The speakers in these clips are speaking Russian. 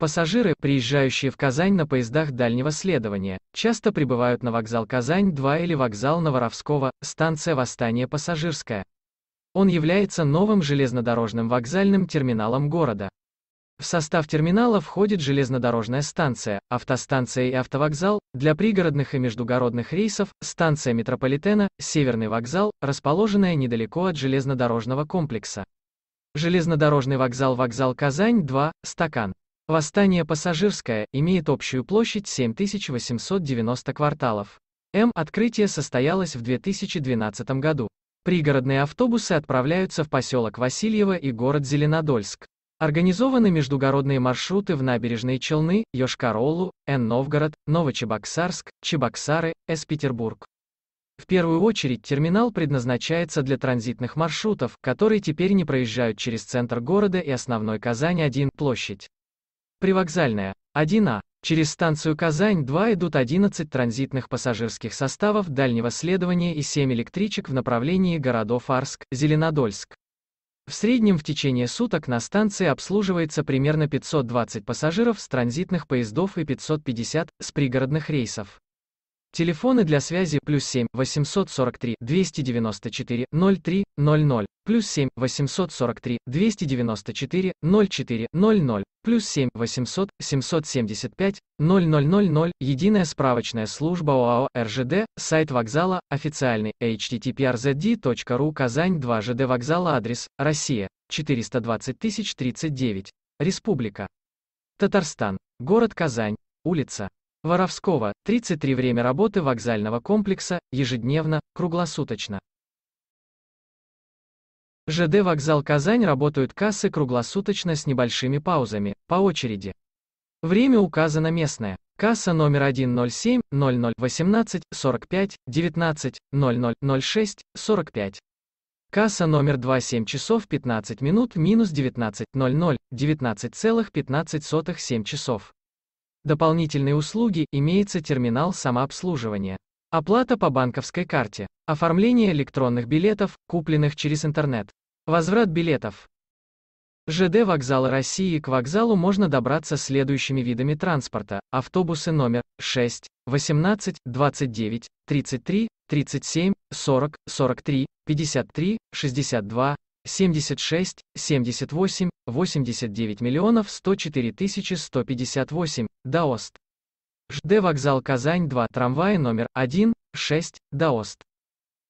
Пассажиры, приезжающие в Казань на поездах дальнего следования, часто прибывают на вокзал Казань-2 или вокзал Новоровского, станция восстания Пассажирская. Он является новым железнодорожным вокзальным терминалом города. В состав терминала входит железнодорожная станция, автостанция и автовокзал, для пригородных и междугородных рейсов, станция метрополитена, северный вокзал, расположенная недалеко от железнодорожного комплекса. Железнодорожный вокзал «Вокзал Казань-2», «Стакан». Восстание пассажирское имеет общую площадь 7890 кварталов. М. Открытие состоялось в 2012 году. Пригородные автобусы отправляются в поселок Васильево и город Зеленодольск. Организованы междугородные маршруты в набережные Челны, Йошкар-Олу, Н-Новгород, Новочебоксарск, Чебоксары, С-Петербург. В первую очередь терминал предназначается для транзитных маршрутов, которые теперь не проезжают через центр города и основной Казань-1 площадь. Привокзальная, 1А. Через станцию Казань-2 идут 11 транзитных пассажирских составов дальнего следования и 7 электричек в направлении городов Арск, Зеленодольск. В среднем в течение суток на станции обслуживается примерно 520 пассажиров с транзитных поездов и 550 с пригородных рейсов. Телефоны для связи плюс 7 843 294 03 00 плюс 7 843 294 04 00 плюс 7 800 775 0000 Единая справочная служба ОАО РЖД, сайт вокзала, официальный httprzd.ru Казань 2 ЖД вокзала адрес, Россия, 420 039, Республика. Татарстан, город Казань, улица. Воровского, 33 время работы вокзального комплекса, ежедневно, круглосуточно. ЖД «Вокзал Казань» работают кассы круглосуточно с небольшими паузами, по очереди. Время указано местное. Касса номер 107 00 18 45 19 00 06 45. Касса номер 2 7 часов 15 минут минус 19 00 19,15 7 часов. Дополнительные услуги имеется терминал самообслуживания. Оплата по банковской карте. Оформление электронных билетов, купленных через интернет. Возврат билетов. ЖД вокзала России к вокзалу можно добраться следующими видами транспорта. Автобусы номер 6, 18, 29, 33, 37, 40, 43, 53, 62, 76, 78, 89 миллионов 104 тысячи 158, ДАОСТ. ЖД вокзал Казань 2 трамвай номер 1, 6, ДАОСТ.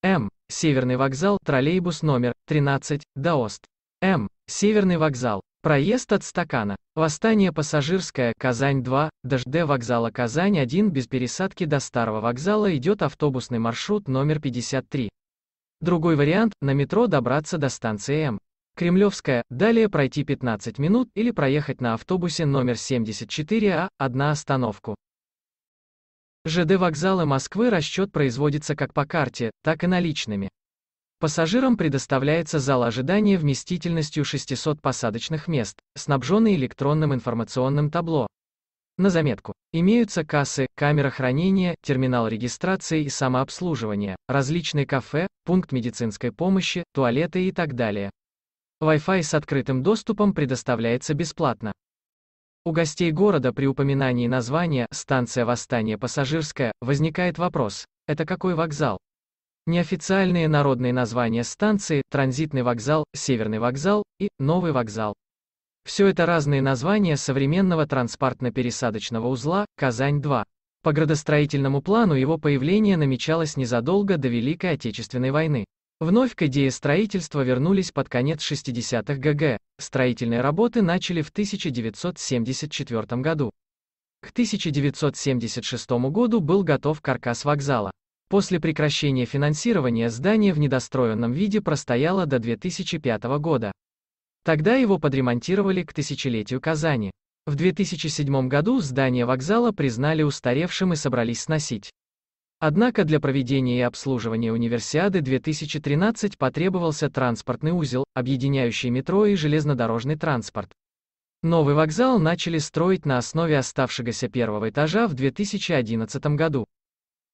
М. Северный вокзал троллейбус номер 13, ДАОСТ. М. Северный вокзал. Проезд от стакана. Восстание пассажирское, Казань 2, до ЖД вокзала Казань 1 без пересадки до Старого вокзала идет автобусный маршрут номер 53. Другой вариант – на метро добраться до станции М. Кремлевская, далее пройти 15 минут или проехать на автобусе номер 74А, одна остановку. ЖД вокзалы Москвы расчет производится как по карте, так и наличными. Пассажирам предоставляется зал ожидания вместительностью 600 посадочных мест, снабженный электронным информационным табло, на заметку. Имеются кассы, камера хранения, терминал регистрации и самообслуживания, различные кафе, пункт медицинской помощи, туалеты и так далее. Wi-Fi с открытым доступом предоставляется бесплатно. У гостей города при упоминании названия «Станция Восстания Пассажирская» возникает вопрос, это какой вокзал? Неофициальные народные названия станции «Транзитный вокзал», «Северный вокзал» и «Новый вокзал». Все это разные названия современного транспортно-пересадочного узла «Казань-2». По градостроительному плану его появление намечалось незадолго до Великой Отечественной войны. Вновь к идее строительства вернулись под конец 60-х ГГ. Строительные работы начали в 1974 году. К 1976 году был готов каркас вокзала. После прекращения финансирования здание в недостроенном виде простояло до 2005 года. Тогда его подремонтировали к тысячелетию Казани. В 2007 году здание вокзала признали устаревшим и собрались сносить. Однако для проведения и обслуживания универсиады 2013 потребовался транспортный узел, объединяющий метро и железнодорожный транспорт. Новый вокзал начали строить на основе оставшегося первого этажа в 2011 году.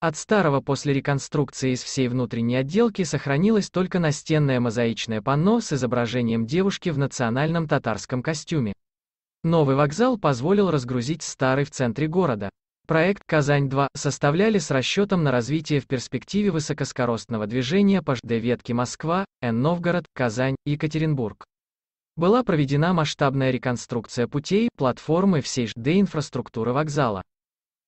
От старого после реконструкции из всей внутренней отделки сохранилось только настенное мозаичное панно с изображением девушки в национальном татарском костюме. Новый вокзал позволил разгрузить старый в центре города. Проект «Казань-2» составляли с расчетом на развитие в перспективе высокоскоростного движения по ЖД ветке Москва, Н-Новгород, Казань, Екатеринбург. Была проведена масштабная реконструкция путей, платформы всей ЖД инфраструктуры вокзала.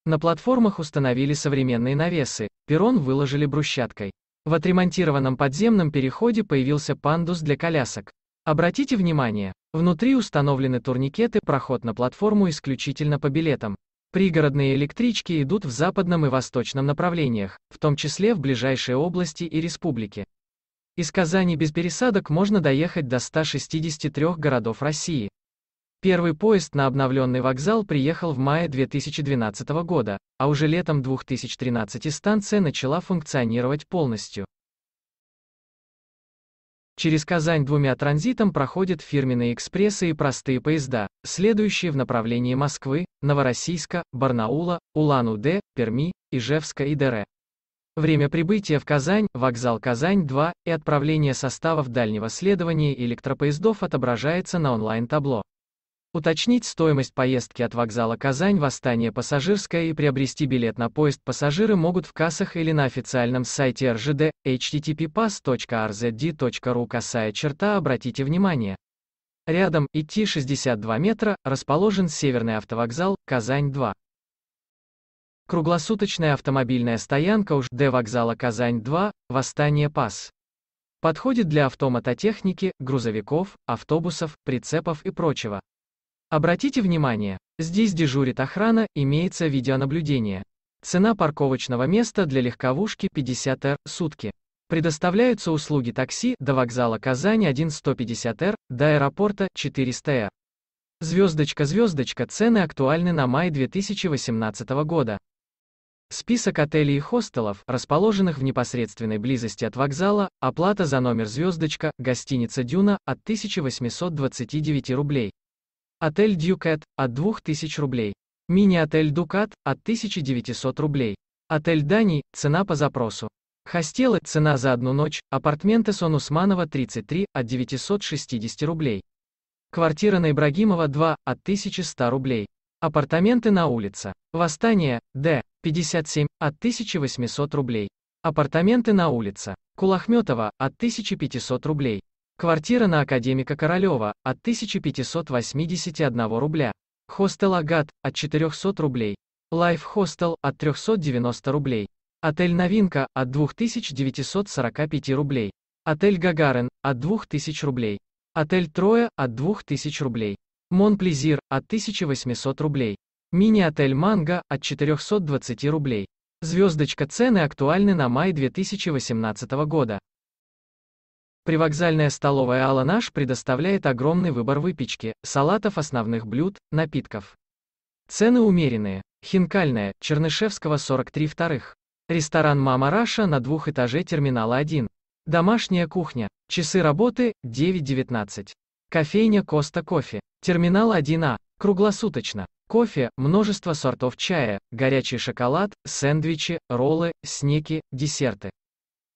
На платформах установили современные навесы, перрон выложили брусчаткой. В отремонтированном подземном переходе появился пандус для колясок. Обратите внимание, внутри установлены турникеты, проход на платформу исключительно по билетам. Пригородные электрички идут в западном и восточном направлениях, в том числе в ближайшие области и республики. Из Казани без пересадок можно доехать до 163 городов России. Первый поезд на обновленный вокзал приехал в мае 2012 года, а уже летом 2013 станция начала функционировать полностью. Через Казань двумя транзитом проходят фирменные экспрессы и простые поезда, следующие в направлении Москвы, Новороссийска, Барнаула, Улан-Удэ, Перми, Ижевска и Дере. Время прибытия в Казань, вокзал Казань-2 и отправление составов дальнего следования электропоездов отображается на онлайн-табло уточнить стоимость поездки от вокзала Казань в Восстание пассажирская и приобрести билет на поезд пассажиры могут в кассах или на официальном сайте РЖД httppass.rzd.ru косая черта обратите внимание. Рядом, идти 62 метра, расположен Северный автовокзал, Казань-2. Круглосуточная автомобильная стоянка уж Д вокзала Казань-2, Восстание Пас. Подходит для автомототехники, грузовиков, автобусов, прицепов и прочего. Обратите внимание, здесь дежурит охрана, имеется видеонаблюдение. Цена парковочного места для легковушки 50 р сутки. Предоставляются услуги такси до вокзала Казани 1150 р до аэропорта 400 р Звездочка-звездочка, цены актуальны на май 2018 года. Список отелей и хостелов, расположенных в непосредственной близости от вокзала, оплата за номер звездочка, гостиница «Дюна» от 1829 рублей. Отель Дюкет – от 2000 рублей. Мини-отель Дукат – от 1900 рублей. Отель Дани – цена по запросу. Хостелы – цена за одну ночь, апартменты Сон Усманова 33 – от 960 рублей. Квартира на Ибрагимова 2 – от 1100 рублей. Апартаменты на улице. Восстание, Д, 57, от 1800 рублей. Апартаменты на улице. Кулахметова, от 1500 рублей. Квартира на академика Королева – от 1581 рубля. Хостел Агат – от 400 рублей. Лайф Хостел – от 390 рублей. Отель Новинка – от 2945 рублей. Отель Гагарин – от 2000 рублей. Отель Троя – от 2000 рублей. Мон Плезир – от 1800 рублей. Мини-отель Манго – от 420 рублей. Звездочка цены актуальны на май 2018 года. Привокзальная столовая Аланаш предоставляет огромный выбор выпечки, салатов основных блюд, напитков. Цены умеренные. Хинкальная, Чернышевского 43 вторых. Ресторан «Мама Раша» на двух этаже терминала 1. Домашняя кухня. Часы работы 9.19. Кофейня «Коста Кофе». Терминал 1А. Круглосуточно. Кофе, множество сортов чая, горячий шоколад, сэндвичи, роллы, снеки, десерты.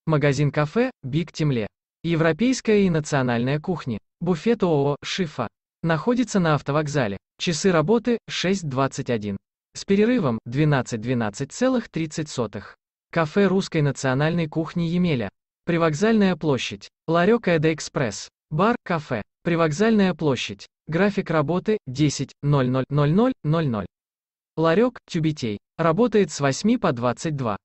Магазин-кафе «Биг Темле». Европейская и национальная кухни. Буфет ООО «Шифа». Находится на автовокзале. Часы работы 6.21. С перерывом 12.12,30. Кафе русской национальной кухни Емеля. Привокзальная площадь. Ларек Эда Экспресс. Бар, кафе. Привокзальная площадь. График работы 10.00.00.00. Ларек, Тюбетей. Работает с 8 по 22.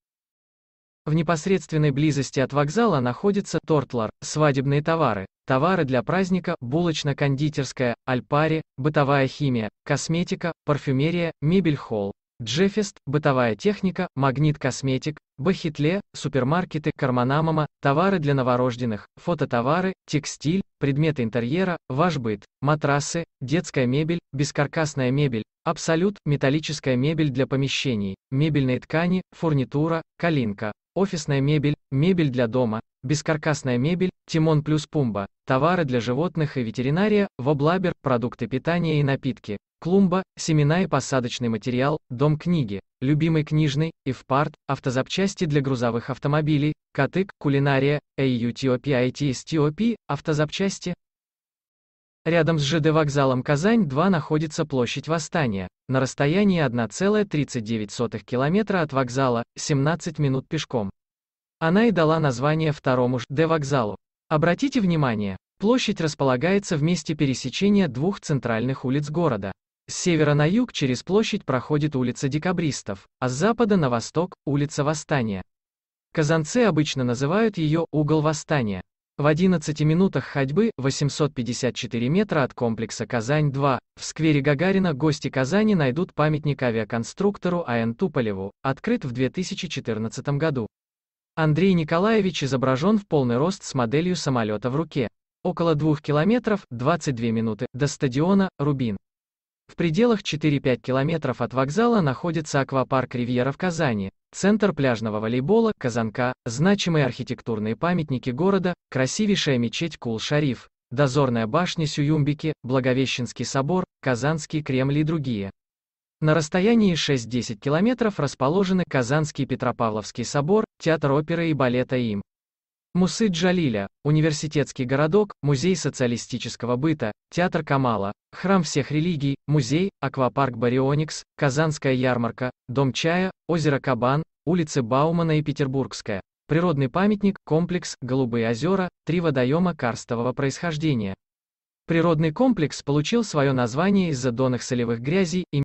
В непосредственной близости от вокзала находится Тортлар, свадебные товары, товары для праздника, булочно-кондитерская, Альпари, бытовая химия, косметика, парфюмерия, мебель-холл, Джефест, бытовая техника, магнит-косметик, Бахитле, супермаркеты, Карманамама, товары для новорожденных, фототовары, текстиль, предметы интерьера, ваш быт, матрасы, детская мебель, бескаркасная мебель, абсолют, металлическая мебель для помещений, мебельные ткани, фурнитура, калинка, офисная мебель, мебель для дома, бескаркасная мебель, Тимон плюс Пумба, товары для животных и ветеринария, воблабер, продукты питания и напитки, клумба, семена и посадочный материал, дом книги, любимый книжный, ифпарт, автозапчасти для грузовых автомобилей, катык, кулинария, AUTOP, ITSTOP, автозапчасти, Рядом с ЖД вокзалом Казань-2 находится площадь Восстания, на расстоянии 1,39 километра от вокзала, 17 минут пешком. Она и дала название второму ЖД вокзалу. Обратите внимание, площадь располагается в месте пересечения двух центральных улиц города. С севера на юг через площадь проходит улица Декабристов, а с запада на восток – улица Восстания. Казанцы обычно называют ее «угол Восстания». В 11 минутах ходьбы, 854 метра от комплекса «Казань-2», в сквере Гагарина гости Казани найдут памятник авиаконструктору А.Н. Туполеву, открыт в 2014 году. Андрей Николаевич изображен в полный рост с моделью самолета в руке. Около двух километров, 22 минуты, до стадиона «Рубин». В пределах 4-5 километров от вокзала находится аквапарк «Ривьера» в Казани, центр пляжного волейбола, Казанка, значимые архитектурные памятники города, красивейшая мечеть Кул-Шариф, дозорная башня Сююмбики, Благовещенский собор, Казанский Кремль и другие. На расстоянии 6-10 километров расположены Казанский Петропавловский собор, театр оперы и балета им. Мусы Джалиля, университетский городок, музей социалистического быта, театр Камала, храм всех религий, музей, аквапарк Барионикс, Казанская ярмарка, дом чая, озеро Кабан, улицы Баумана и Петербургская. Природный памятник, комплекс «Голубые озера», три водоема карстового происхождения. Природный комплекс получил свое название из-за донных солевых грязей и